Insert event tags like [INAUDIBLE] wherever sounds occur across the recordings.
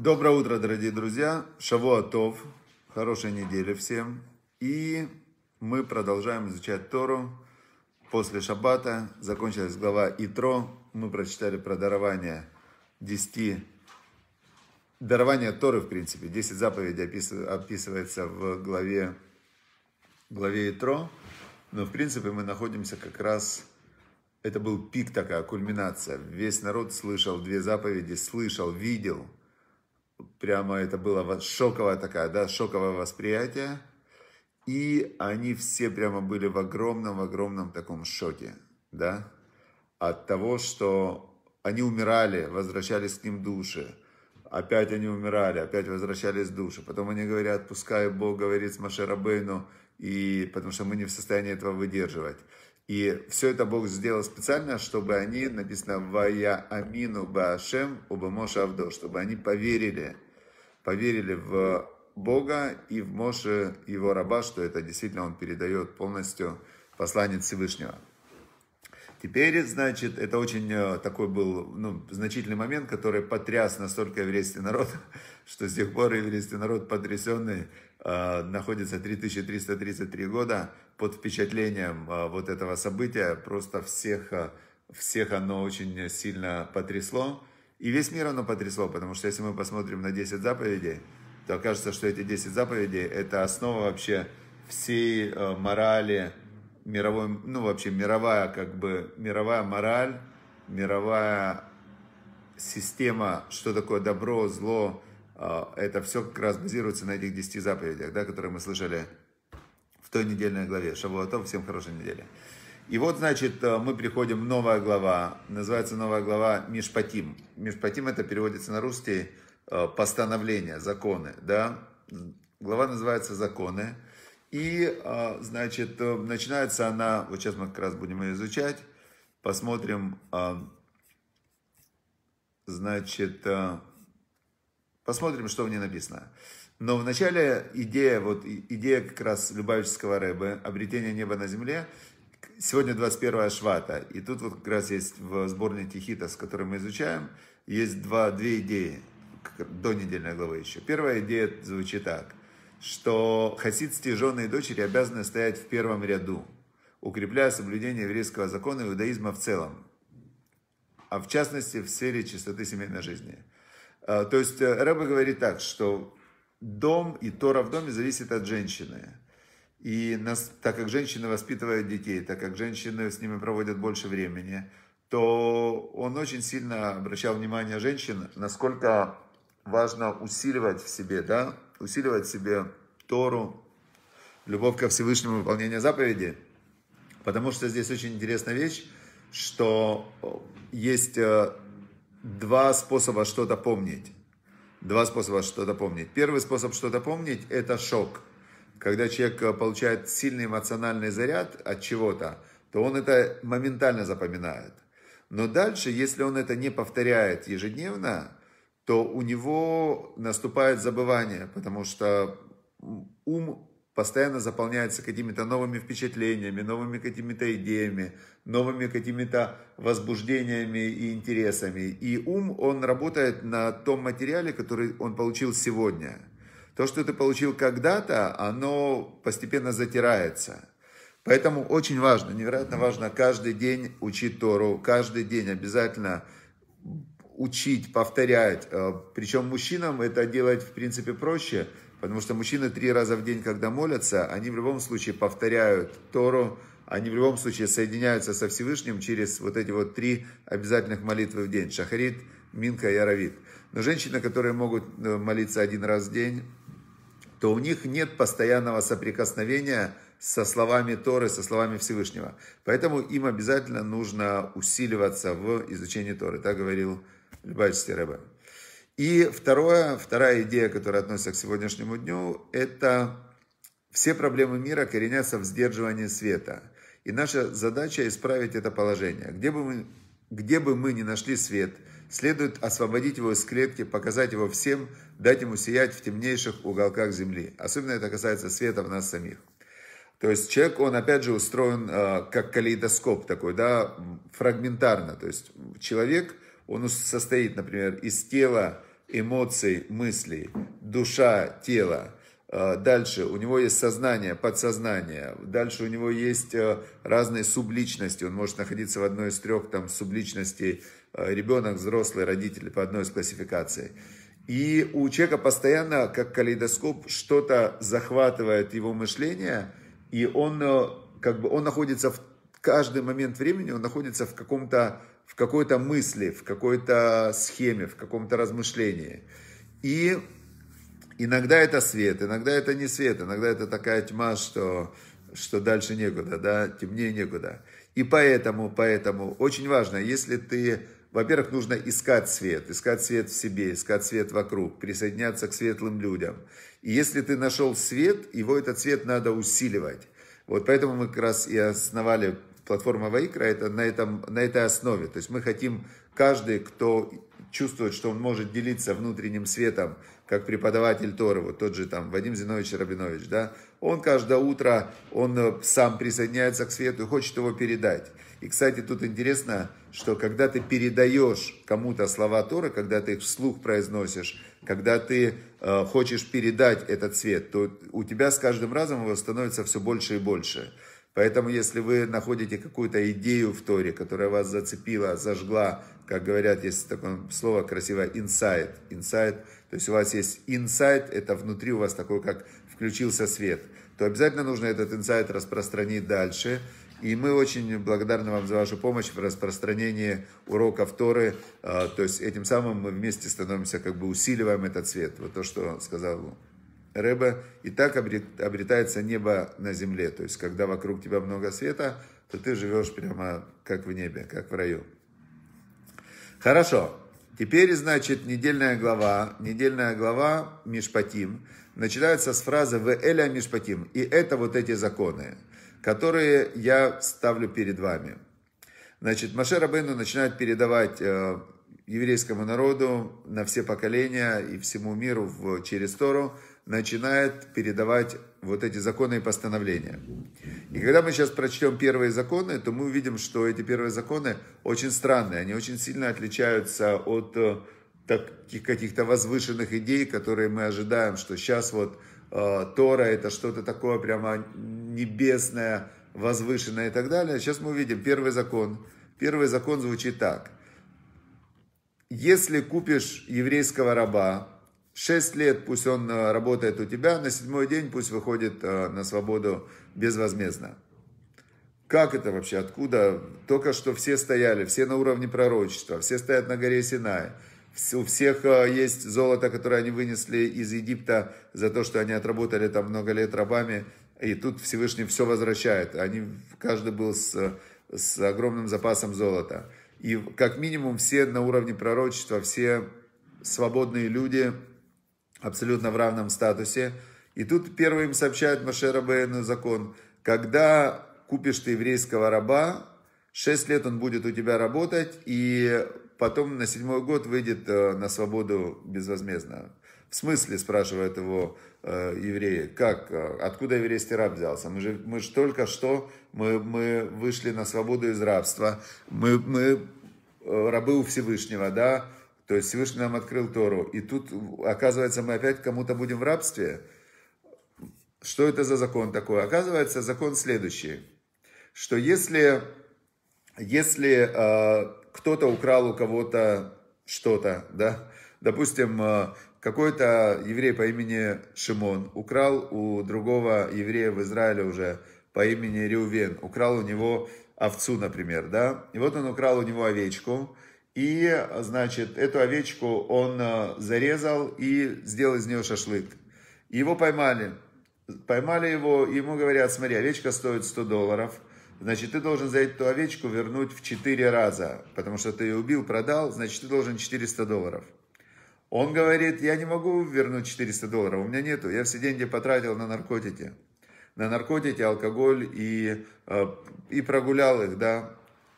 Доброе утро, дорогие друзья. Шавуатов. Хорошей недели всем. И мы продолжаем изучать Тору. После Шаббата закончилась глава Итро. Мы прочитали про дарование 10 дарование Торы, в принципе. 10 заповедей описывается в главе, главе Итро. Но, в принципе, мы находимся как раз... Это был пик такая, кульминация. Весь народ слышал две заповеди, слышал, видел – прямо это было шоковое такая, да, шоковое восприятие. И они все прямо были в огромном, в огромном таком шоке, да, от того, что они умирали, возвращались к ним души, опять они умирали, опять возвращались души. Потом они говорят, пускай Бог говорит с Машерабейну, и, потому что мы не в состоянии этого выдерживать. И все это Бог сделал специально, чтобы они, написано, «Вая амину баашем уба Моше Авдо», чтобы они поверили, поверили в Бога и в Моше, его раба, что это действительно он передает полностью послание Всевышнего. Теперь, значит, это очень э, такой был ну, значительный момент, который потряс настолько еврейский народ, [LAUGHS] что с тех пор еврейский народ потрясенный э, находится 3333 года под впечатлением э, вот этого события. Просто всех, всех оно очень сильно потрясло. И весь мир оно потрясло, потому что если мы посмотрим на 10 заповедей, то окажется, что эти 10 заповедей – это основа вообще всей морали, мировой, ну вообще мировая как бы, мировая мораль, мировая система, что такое добро, зло, а, это все как раз базируется на этих 10 заповедях, да, которые мы слышали в той недельной главе. Шавуатов, всем хорошей недели. И вот, значит, э, мы приходим в новая глава, называется новая глава Мишпатим. Мишпатим это переводится на русский э, постановление, законы, да. Глава называется «Законы». И, а, значит, э, начинается она, вот сейчас мы как раз будем ее изучать, посмотрим, а, значит, э, посмотрим, что в ней написано. Но вначале идея, вот идея как раз Любавического Рэбы, обретение неба на земле, сегодня 21 швата, и тут вот как раз есть в сборнике Тихита, с которой мы изучаем, есть два, две идеи до недельной главы еще. Первая идея звучит так – что хасидские жены и дочери обязаны стоять в первом ряду, укрепляя соблюдение еврейского закона и иудаизма в целом, а в частности в сфере чистоты семейной жизни. А, то есть э, Рэбе говорит так, что дом и Тора в доме зависит от женщины. И нас, так как женщины воспитывают детей, так как женщины с ними проводят больше времени, то он очень сильно обращал внимание женщин, насколько важно усиливать в себе да, усиливать себе Тору, любовь ко Всевышнему, выполнение заповеди. Потому что здесь очень интересная вещь, что э, есть э, два способа что-то помнить. Два способа что-то помнить. Первый способ что-то помнить – это шок. Когда человек э, получает сильный эмоциональный заряд от чего-то, то он это моментально запоминает. Но дальше, если он это не повторяет ежедневно, то у него наступает забывание, потому что ум постоянно заполняется какими-то новыми впечатлениями, новыми какими-то идеями, новыми какими-то возбуждениями и интересами. И ум, он работает на том материале, который он получил сегодня. То, что ты получил когда-то, оно постепенно затирается. Поэтому очень важно, невероятно важно каждый день учить Тору, каждый день обязательно учить, повторять. Э, Причем мужчинам это делать, в принципе, проще, потому что мужчины три раза в день, когда молятся, они в любом случае повторяют Тору, они в любом случае соединяются со Всевышним через вот эти вот три обязательных молитвы в день. Шахарит, Минка и Аравит. Но женщины, которые могут э, молиться один раз в день, то у них нет постоянного соприкосновения со словами Торы, со словами Всевышнего. Поэтому им обязательно нужно усиливаться в изучении Торы. Так говорил Любавичский РБ. И второе, вторая идея, которая относится к сегодняшнему дню, это все проблемы мира коренятся в сдерживании света. И наша задача исправить это положение. Где бы мы, где бы мы ни нашли свет, следует освободить его из клетки, показать его всем, дать ему сиять в темнейших уголках Земли. Особенно это касается света в нас самих. То есть человек, он опять же устроен э, как калейдоскоп такой, да, фрагментарно. То есть человек – он состоит, например, из тела, эмоций, мыслей, душа, тело. А, дальше у него есть сознание, подсознание. Дальше у него есть э, разные субличности. Он может находиться в одной из трех там субличностей. А, Ребенок, взрослый, родители по одной из классификаций. И у человека постоянно, как калейдоскоп, что-то захватывает его мышление, и он э, как бы он находится в каждый момент времени, он находится в каком-то в какой-то мысли, в какой-то схеме, в каком-то размышлении. И иногда это свет, иногда это не свет, иногда это такая тьма, что, что дальше некуда, да, темнее некуда. И поэтому, поэтому очень важно, если ты, во-первых, нужно искать свет, искать свет в себе, искать свет вокруг, присоединяться к светлым людям. И если ты нашел свет, его этот свет надо усиливать. Вот поэтому мы как раз и основали платформа Ваикра это на, этом, на этой основе. То есть мы хотим, каждый, кто чувствует, что он может делиться внутренним светом, как преподаватель Торы, вот тот же там Вадим Зинович Рабинович, да, он каждое утро, он э, сам присоединяется к свету и хочет его передать. И, кстати, тут интересно, что когда ты передаешь кому-то слова Торы, когда ты их вслух произносишь, когда ты э, хочешь передать этот свет, то у тебя с каждым разом его становится все больше и больше. Поэтому, если вы находите какую-то идею в Торе, которая вас зацепила, зажгла, как говорят, есть такое слово красивое, инсайт. Инсайт, то есть у вас есть инсайт, это внутри у вас такой, как включился свет, то обязательно нужно этот инсайт распространить дальше. И мы очень благодарны вам за вашу помощь в распространении уроков Торы. А, то есть этим самым мы вместе становимся, как бы усиливаем этот свет. Вот то, что сказал Рэба, и так обретается небо на земле. То есть, когда вокруг тебя много света, то ты живешь прямо как в небе, как в раю. Хорошо. Теперь, значит, недельная глава, недельная глава Мишпатим начинается с фразы «В Эля Мишпатим». И это вот эти законы, которые я ставлю перед вами. Значит, Маше Рабейну начинает передавать э, еврейскому народу на все поколения и всему миру в, через Тору – начинает передавать вот эти законы и постановления. И когда мы сейчас прочтем первые законы, то мы увидим, что эти первые законы очень странные, они очень сильно отличаются от э, таких каких-то возвышенных идей, которые мы ожидаем, что сейчас вот э, Тора это что-то такое прямо небесное, возвышенное и так далее. Сейчас мы увидим первый закон. Первый закон звучит так. Если купишь еврейского раба, Шесть лет пусть он э, работает у тебя, на седьмой день пусть выходит э, на свободу безвозмездно. Как это вообще? Откуда? Только что все стояли, все на уровне пророчества, все стоят на горе Синай. У всех э, есть золото, которое они вынесли из Египта за то, что они отработали там много лет рабами. И тут Всевышний все возвращает. Они, каждый был с, с огромным запасом золота. И как минимум все на уровне пророчества, все свободные люди, абсолютно в равном статусе. И тут первый им сообщает Маше Рабейну закон. Когда купишь ты еврейского раба, 6 лет он будет у тебя работать, и потом на седьмой год выйдет э, на свободу безвозмездно. В смысле, спрашивает его э, евреи, как, э, откуда еврейский раб взялся? Мы же, мы же только что, мы, мы вышли на свободу из рабства, мы, мы э, рабы у Всевышнего, да, то есть Всевышний нам открыл Тору. И тут, оказывается, мы опять кому-то будем в рабстве. Что это за закон такой? Оказывается, закон следующий, что если, если э, кто-то украл у кого-то что-то, да, допустим, э, какой-то еврей по имени Шимон украл у другого еврея в Израиле уже по имени Реувен, украл у него овцу, например, да, и вот он украл у него овечку, и, значит, эту овечку он э, зарезал и сделал из нее шашлык. Его поймали. Поймали его, ему говорят, смотри, овечка стоит 100 долларов. Значит, ты должен за эту овечку вернуть в 4 раза, потому что ты ее убил, продал, значит, ты должен 400 долларов. Он говорит, я не могу вернуть 400 долларов, у меня нету, я все деньги потратил на наркотики. На наркотики, алкоголь и, э, и прогулял их, да.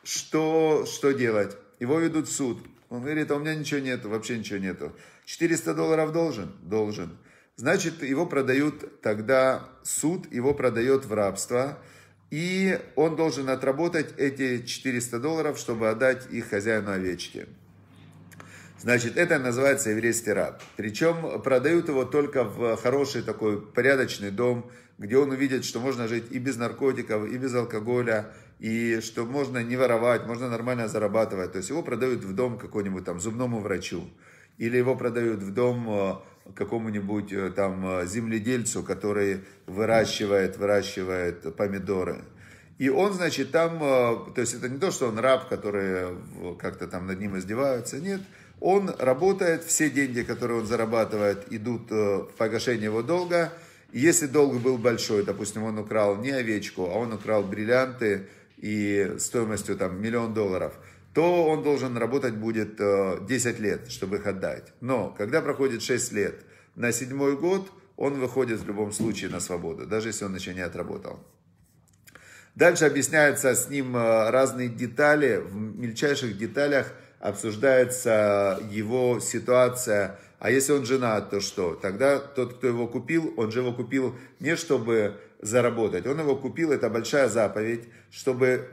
Что, что делать? его ведут в суд. Он говорит, а у меня ничего нету, вообще ничего нету. 400 долларов должен? Должен. Значит, его продают тогда, суд его продает в рабство, и он должен отработать эти 400 долларов, чтобы отдать их хозяину овечки. Значит, это называется еврейский раб. Причем продают его только в хороший такой порядочный дом, где он увидит, что можно жить и без наркотиков, и без алкоголя, и что можно не воровать, можно нормально зарабатывать. То есть его продают в дом какому-нибудь там зубному врачу, или его продают в дом э, какому-нибудь э, там э, земледельцу, который выращивает, выращивает помидоры. И он, значит, там, то есть это не то, что он раб, который как-то там над ним издеваются, нет. Он работает, все деньги, которые он зарабатывает, идут в погашение его долга. если долг был большой, допустим, он украл не овечку, а он украл бриллианты, и стоимостью там миллион долларов, то он должен работать будет 10 э, лет, чтобы их отдать. Но когда проходит 6 лет, на седьмой год он выходит в любом случае на свободу, даже если он еще не отработал. Дальше объясняются с ним э, разные детали, в мельчайших деталях обсуждается его ситуация. А если он женат, то что? Тогда тот, кто его купил, он же его купил не чтобы заработать. Он его купил, это большая заповедь, чтобы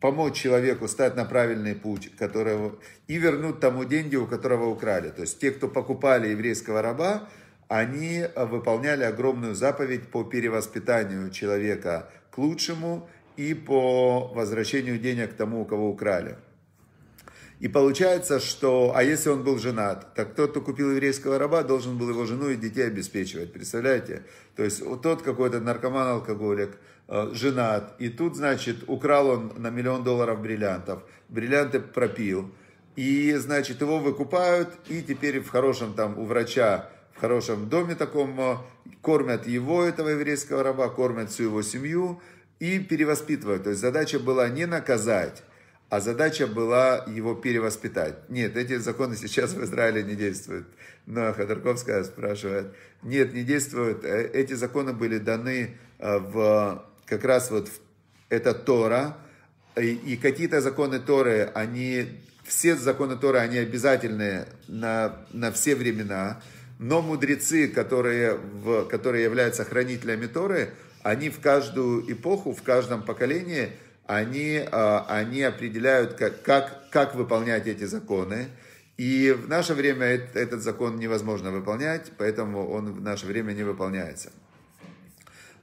помочь человеку стать на правильный путь которого, и вернуть тому деньги, у которого украли. То есть те, кто покупали еврейского раба, они э, выполняли огромную заповедь по перевоспитанию человека к лучшему и по возвращению денег тому, у кого украли. И получается, что, а если он был женат, так тот, кто купил еврейского раба, должен был его жену и детей обеспечивать, представляете? То есть вот тот какой-то наркоман-алкоголик, э, женат, и тут, значит, украл он на миллион долларов бриллиантов, бриллианты пропил, и, значит, его выкупают, и теперь в хорошем там у врача, в хорошем доме таком, э, кормят его, этого еврейского раба, кормят всю его семью и перевоспитывают. То есть задача была не наказать, а задача была его перевоспитать. Нет, эти законы сейчас в Израиле не действуют. Но Ходорковская спрашивает, нет, не действуют. Э, эти законы были даны э, в, как раз вот в, это Тора, и, и какие-то законы Торы, они, все законы Торы, они обязательны на, на все времена, но мудрецы, которые, в, которые являются хранителями Торы, они в каждую эпоху, в каждом поколении – они, а, они определяют, как, как, как выполнять эти законы. И в наше время этот закон невозможно выполнять, поэтому он в наше время не выполняется.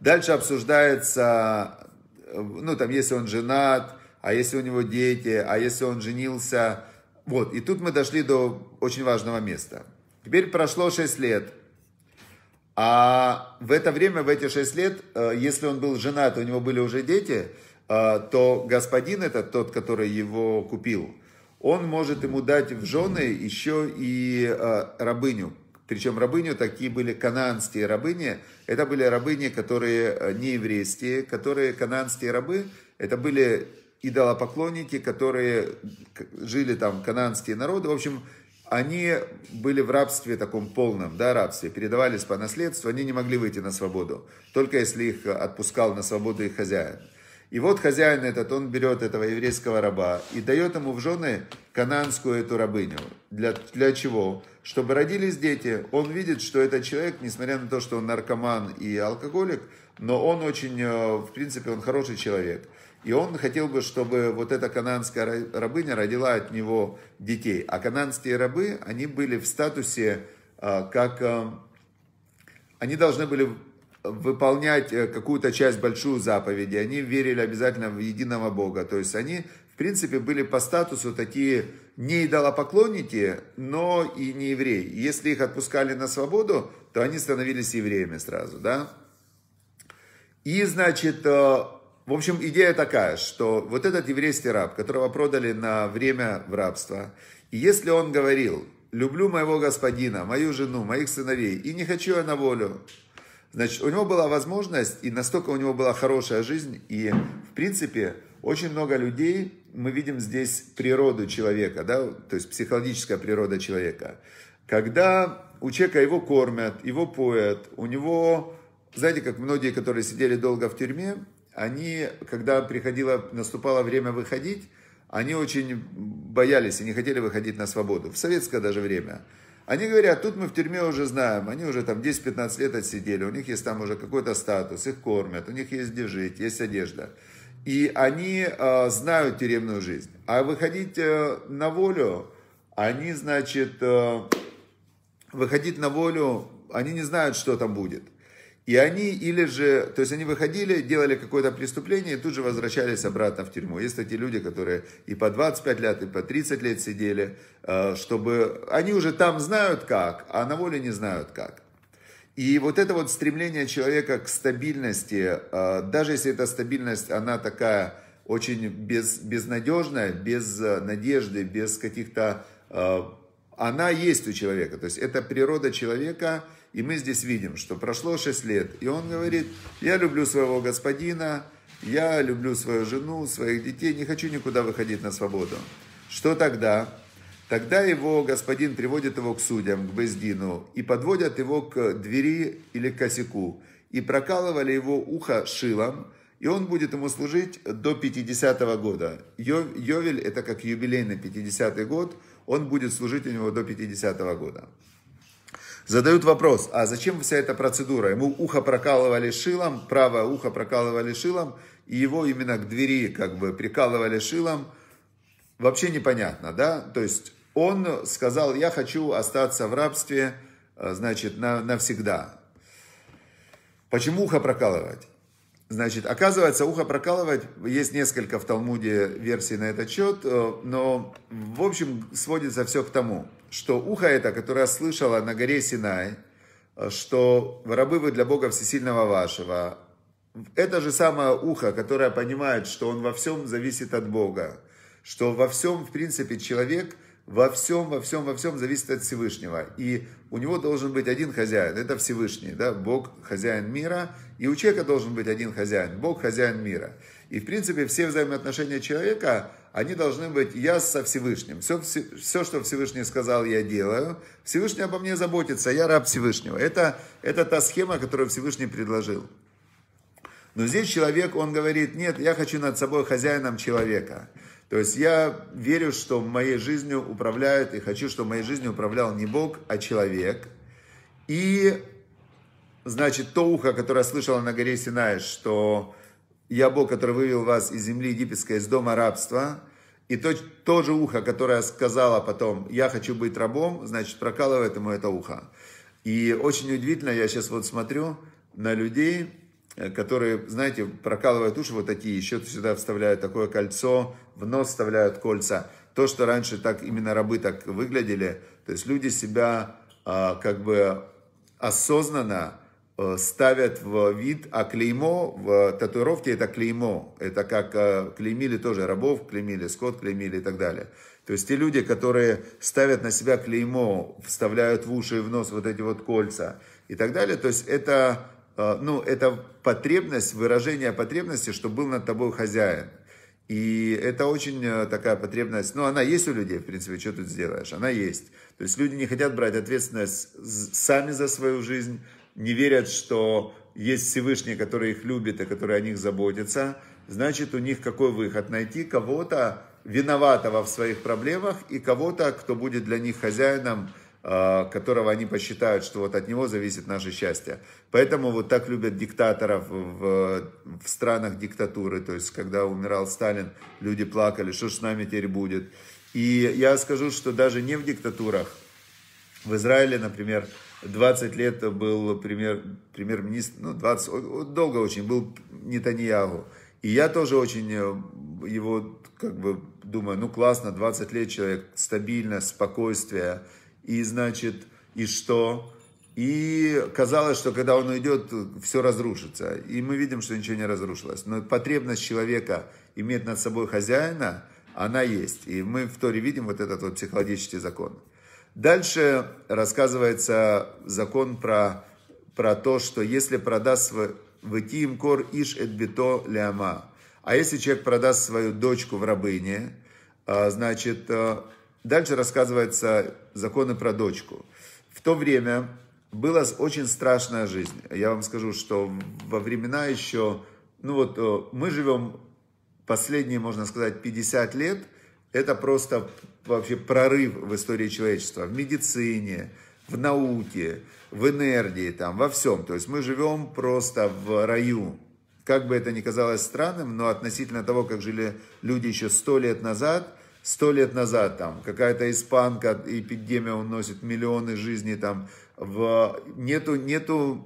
Дальше обсуждается, ну там, если он женат, а если у него дети, а если он женился. Вот, и тут мы дошли до очень важного места. Теперь прошло 6 лет – а в это время, в эти 6 лет, э, если он был женат, у него были уже дети, а, то господин этот, тот, который его купил, он может ему дать в жены еще и а, рабыню. Причем рабыню такие были кананские рабыни. Это были рабыни, которые а, не еврейские, которые кананские рабы. Это были идолопоклонники, которые жили там кананские народы. В общем, они были в рабстве таком полном, да, рабстве, передавались по наследству, они не могли выйти на свободу, только если их отпускал на свободу их хозяин. И вот хозяин этот, он берет этого еврейского раба и дает ему в жены кананскую эту рабыню. Для, для чего? Чтобы родились дети. Он видит, что этот человек, несмотря на то, что он наркоман и алкоголик, но он очень, э, в принципе, он хороший человек. И он хотел бы, чтобы вот эта кананская рабыня родила от него детей. А кананские рабы, они были в статусе э, как... Э, они должны были выполнять э, какую-то часть большую заповеди. Они верили обязательно в единого Бога. То есть они, в принципе, были по статусу такие не идолопоклонники, но и не евреи. Если их отпускали на свободу, то они становились евреями сразу, да? И, значит, э, в общем, идея такая, что вот этот еврейский раб, которого продали на время в рабство, и если он говорил, люблю моего господина, мою жену, моих сыновей, и не хочу я на волю, Значит, у него была возможность, и настолько у него была хорошая жизнь, и, в принципе, очень много людей, мы видим здесь природу человека, да, то есть психологическая природа человека. Когда у человека его кормят, его поят, у него, знаете, как многие, которые сидели долго в тюрьме, они, когда приходило, наступало время выходить, они очень боялись и не хотели выходить на свободу. В советское даже время. Они говорят, тут мы в тюрьме уже знаем, они уже там 10-15 лет отсидели, у них есть там уже какой-то статус, их кормят, у них есть где жить, есть одежда. И они э, знают тюремную жизнь. А выходить э, на волю, они, значит, э, выходить на волю, они не знают, что там будет. И они или же, то есть они выходили, делали какое-то преступление и тут же возвращались обратно в тюрьму. Есть эти люди, которые и по 25 лет, и по 30 лет сидели, э, чтобы... Они уже там знают как, а на воле не знают как. И вот это вот стремление человека к стабильности, э, даже если эта стабильность, она такая очень без, безнадежная, без э, надежды, без каких-то она есть у человека. То есть это природа человека, и мы здесь видим, что прошло 6 лет, и он говорит, я люблю своего господина, я люблю свою жену, своих детей, не хочу никуда выходить на свободу. Что тогда? Тогда его господин приводит его к судям, к Бездину, и подводят его к двери или к косяку, и прокалывали его ухо шилом, и он будет ему служить до 50 -го года. Йовель – это как юбилейный 50-й год – он будет служить у него до 50 -го года. Задают вопрос, а зачем вся эта процедура? Ему ухо прокалывали шилом, правое ухо прокалывали шилом, и его именно к двери как бы прикалывали шилом. Вообще непонятно, да? То есть он сказал, я хочу остаться в рабстве, э, значит, на, навсегда. Почему ухо прокалывать? Значит, оказывается, ухо прокалывать, есть несколько в Талмуде версий на этот счет, э, но, в общем, сводится все к тому, что ухо это, которое слышало на горе Синай, э, что рабы вы для Бога Всесильного вашего, это же самое ухо, которое понимает, что он во всем зависит от Бога, что во всем, в принципе, человек – во всем, во всем, во всем зависит от Всевышнего. И у него должен быть один хозяин, это Всевышний, да, Бог хозяин мира, и у человека должен быть один хозяин, Бог хозяин мира. И в принципе все взаимоотношения человека, они должны быть я со Всевышним. Все, все, все что Всевышний сказал, я делаю. Всевышний обо мне заботится, я раб Всевышнего. Это, это та схема, которую Всевышний предложил. Но здесь человек, он говорит, нет, я хочу над собой хозяином человека. То есть я верю, что моей жизнью управляет, и хочу, чтобы моей жизнью управлял не Бог, а человек. И, значит, то ухо, которое слышало на горе Синай, что я Бог, который вывел вас из земли египетской, из дома рабства, и то, то же ухо, которое сказала потом, я хочу быть рабом, значит, прокалывает ему это ухо. И очень удивительно, я сейчас вот смотрю на людей, Э, которые, знаете, прокалывают уши вот такие, еще сюда вставляют такое кольцо, в нос вставляют кольца. То, что раньше так именно рабы так выглядели, то есть люди себя а, как бы осознанно э, ставят в вид, а клеймо в татуировке это клеймо. Это как э, клеймили тоже рабов, клеймили скот, клеймили и так далее. То есть те люди, которые ставят на себя клеймо, вставляют в уши и в нос вот эти вот кольца и так далее, то есть это Э, ну, это потребность, выражение потребности, чтобы был над тобой хозяин. И это очень э, такая потребность, ну, она есть у людей, в принципе, что тут сделаешь, она есть. То есть люди не хотят брать ответственность сами за свою жизнь, не верят, что есть Всевышний, который их любит и который о них заботится, значит, у них какой выход? Найти кого-то виноватого в своих проблемах и кого-то, кто будет для них хозяином, Э, которого они посчитают, что вот от него зависит наше счастье. Поэтому вот так любят диктаторов в, в странах диктатуры. То есть, когда умирал Сталин, люди плакали, что ж с нами теперь будет. И я скажу, что даже не в диктатурах. В Израиле, например, 20 лет был премьер, премьер-министр, ну, 20, долго очень, был Нетаньягу. И я тоже очень э, его, как бы, думаю, ну, классно, 20 лет человек, стабильно, спокойствие, и значит, и что? И казалось, что когда он уйдет, все разрушится. И мы видим, что ничего не разрушилось. Но потребность человека иметь над собой хозяина, она есть. И мы в Торе видим вот этот вот психологический закон. Дальше рассказывается закон про, про то, что если продаст им кор иш эдбито ляма, а если человек продаст свою дочку в рабыне, а, значит, а, дальше рассказывается законы про дочку. В то время была очень страшная жизнь. Я вам скажу, что во времена еще, ну вот э, мы живем последние, можно сказать, 50 лет, это просто вообще прорыв в истории человечества, в медицине, в науке, в энергии, там, во всем. То есть мы живем просто в раю. Как бы это ни казалось странным, но относительно того, как жили люди еще 100 лет назад – сто лет назад там какая-то испанка, эпидемия уносит миллионы жизней там, в, нету, нету,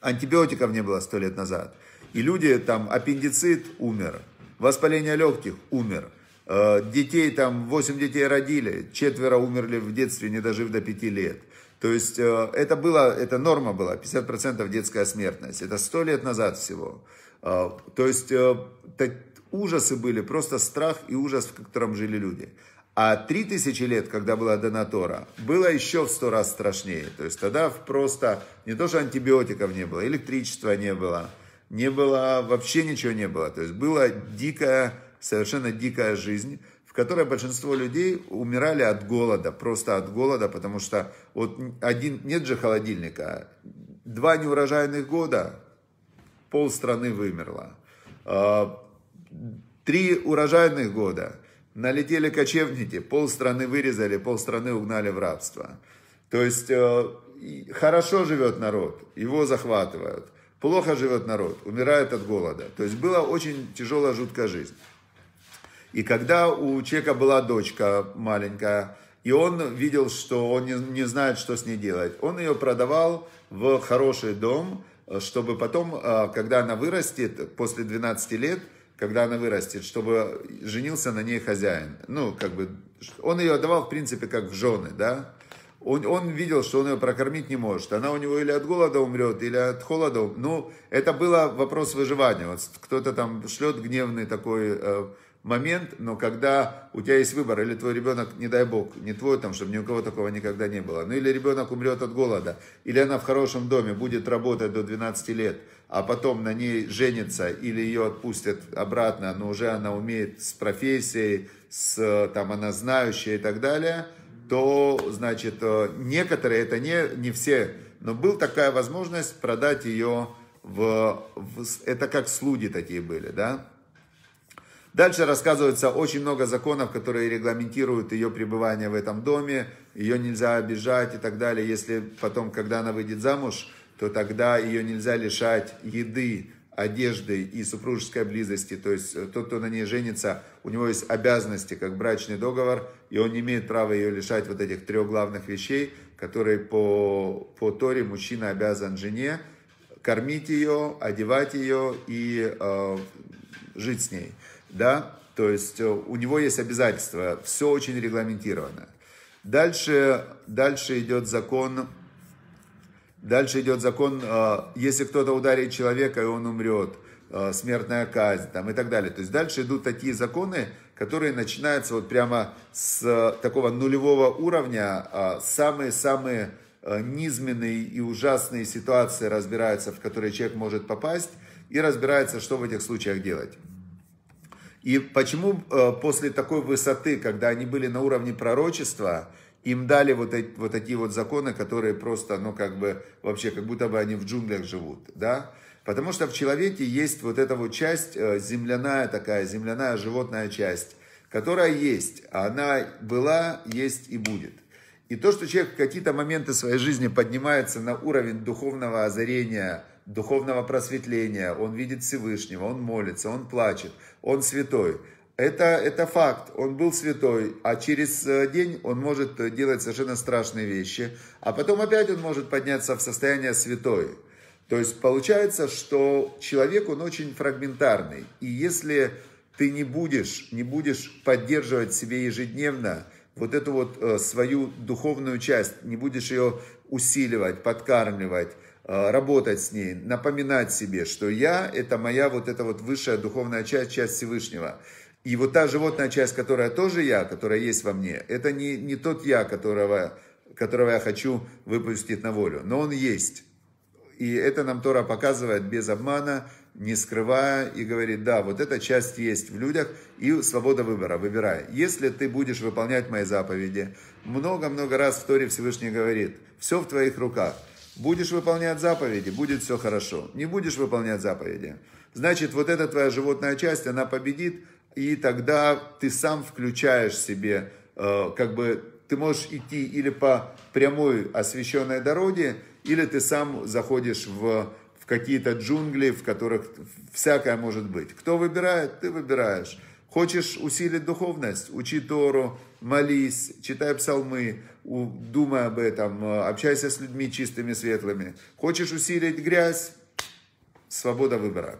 антибиотиков не было сто лет назад. И люди там, аппендицит умер, воспаление легких умер, э, детей там, 8 детей родили, четверо умерли в детстве, не дожив до 5 лет. То есть э, это было это норма была, 50% детская смертность. Это сто лет назад всего. Э, то есть ужасы были, просто страх и ужас, в котором жили люди. А три тысячи лет, когда была дана Тора, было еще в сто раз страшнее. То есть тогда просто не то, что антибиотиков не было, электричества не было, не было, вообще ничего не было. То есть была дикая, совершенно дикая жизнь, в которой большинство людей умирали от голода, просто от голода, потому что вот один, нет же холодильника, два неурожайных года, пол страны вымерло а, Три урожайных года. Налетели кочевники, пол страны вырезали, пол страны угнали в рабство. То есть э, хорошо живет народ, его захватывают. Плохо живет народ, умирает от голода. То есть была очень тяжелая, жуткая жизнь. И когда у человека была дочка маленькая, и он видел, что он не, не знает, что с ней делать, он ее продавал в хороший дом, э, чтобы потом, э, когда она вырастет, после 12 лет, когда она вырастет, чтобы женился на ней хозяин. Ну, как бы, он ее отдавал, в принципе, как в жены, да? Он, он видел, что он ее прокормить не может. Она у него или от голода умрет, или от холода. Ну, это было вопрос выживания. Вот кто-то там шлет гневный такой э, момент, но когда у тебя есть выбор, или твой ребенок, не дай бог, не твой там, чтобы ни у кого такого никогда не было, ну или ребенок умрет от голода, или она в хорошем доме будет работать до 12 лет, а потом на ней женится или ее отпустят обратно, но уже она умеет с профессией, с, там, она знающая и так далее, то, значит, э, некоторые, это не, не все, но был такая возможность продать ее в, в это как слуги такие были, да, Дальше рассказывается очень много законов, которые регламентируют ее пребывание в этом доме, ее нельзя обижать и так далее. Если потом, когда она выйдет замуж, то тогда ее нельзя лишать еды, одежды и супружеской близости. То есть э, тот, кто на ней женится, у него есть обязанности, как брачный договор, и он не имеет права ее лишать вот этих трех главных вещей, которые по, по Торе мужчина обязан жене кормить ее, одевать ее и э, жить с ней да, то есть э, у него есть обязательства, все очень регламентировано. Дальше, дальше идет закон, дальше идет закон, э, если кто-то ударит человека и он умрет, э, смертная казнь там, и так далее. То есть дальше идут такие законы, которые начинаются вот прямо с такого нулевого уровня, самые-самые низменные и ужасные ситуации разбираются, в которые человек может попасть, и разбирается, что в этих случаях делать. И почему э, после такой высоты, когда они были на уровне пророчества, им дали вот, эти, вот такие вот законы, которые просто, ну, как бы, вообще, как будто бы они в джунглях живут, да? Потому что в человеке есть вот эта вот часть, э, земляная такая, земляная животная часть, которая есть, а она была, есть и будет. И то, что человек в какие-то моменты своей жизни поднимается на уровень духовного озарения – духовного просветления, он видит Всевышнего, он молится, он плачет, он святой. Это, это факт, он был святой, а через э, день он может э, делать совершенно страшные вещи, а потом опять он может подняться в состояние святой. То есть получается, что человек, он очень фрагментарный. И если ты не будешь, не будешь поддерживать себе ежедневно вот эту вот э, свою духовную часть, не будешь ее усиливать, подкармливать, Э, работать с ней, напоминать себе, что я – это моя вот эта вот высшая духовная часть, часть Всевышнего. И вот та животная часть, которая тоже я, которая есть во мне, это не, не тот я, которого, которого я хочу выпустить на волю, но он есть. И это нам Тора показывает без обмана, не скрывая, и говорит, да, вот эта часть есть в людях, и свобода выбора, выбирай. Если ты будешь выполнять мои заповеди, много-много раз в Торе Всевышний говорит, все в твоих руках – Будешь выполнять заповеди, будет все хорошо. Не будешь выполнять заповеди, значит, вот эта твоя животная часть, она победит, и тогда ты сам включаешь себе, э, как бы, ты можешь идти или по прямой освещенной дороге, или ты сам заходишь в, в какие-то джунгли, в которых всякое может быть. Кто выбирает, ты выбираешь. Хочешь усилить духовность, учи Тору, молись, читай псалмы, думай об этом, э, общайся с людьми чистыми, светлыми. Хочешь усилить грязь? Свобода выбора.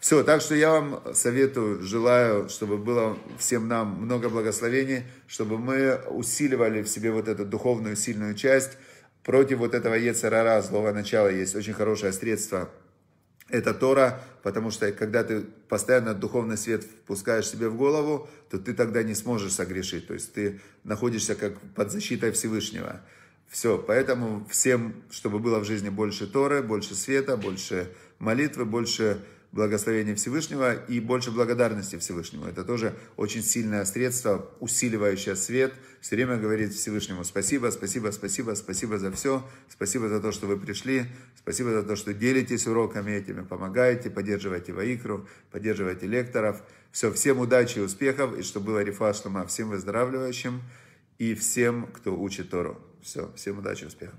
Все, так что я вам советую, желаю, чтобы было всем нам много благословений, чтобы мы усиливали в себе вот эту духовную сильную часть. Против вот этого Ецерара, злого начала, есть очень хорошее средство это Тора, потому что когда ты постоянно духовный свет впускаешь себе в голову, то ты тогда не сможешь согрешить. То есть ты находишься как под защитой Всевышнего. Все, поэтому всем, чтобы было в жизни больше Торы, больше света, больше молитвы, больше благословения Всевышнего и больше благодарности Всевышнему. Это тоже очень сильное средство, усиливающее свет. Все время говорить Всевышнему спасибо, спасибо, спасибо, спасибо за все, спасибо за то, что вы пришли, спасибо за то, что делитесь уроками этими, помогаете, поддерживаете Ваикру, поддерживаете лекторов. Все, всем удачи и успехов, и чтобы было рифа всем выздоравливающим и всем, кто учит Тору. Все, всем удачи и успехов.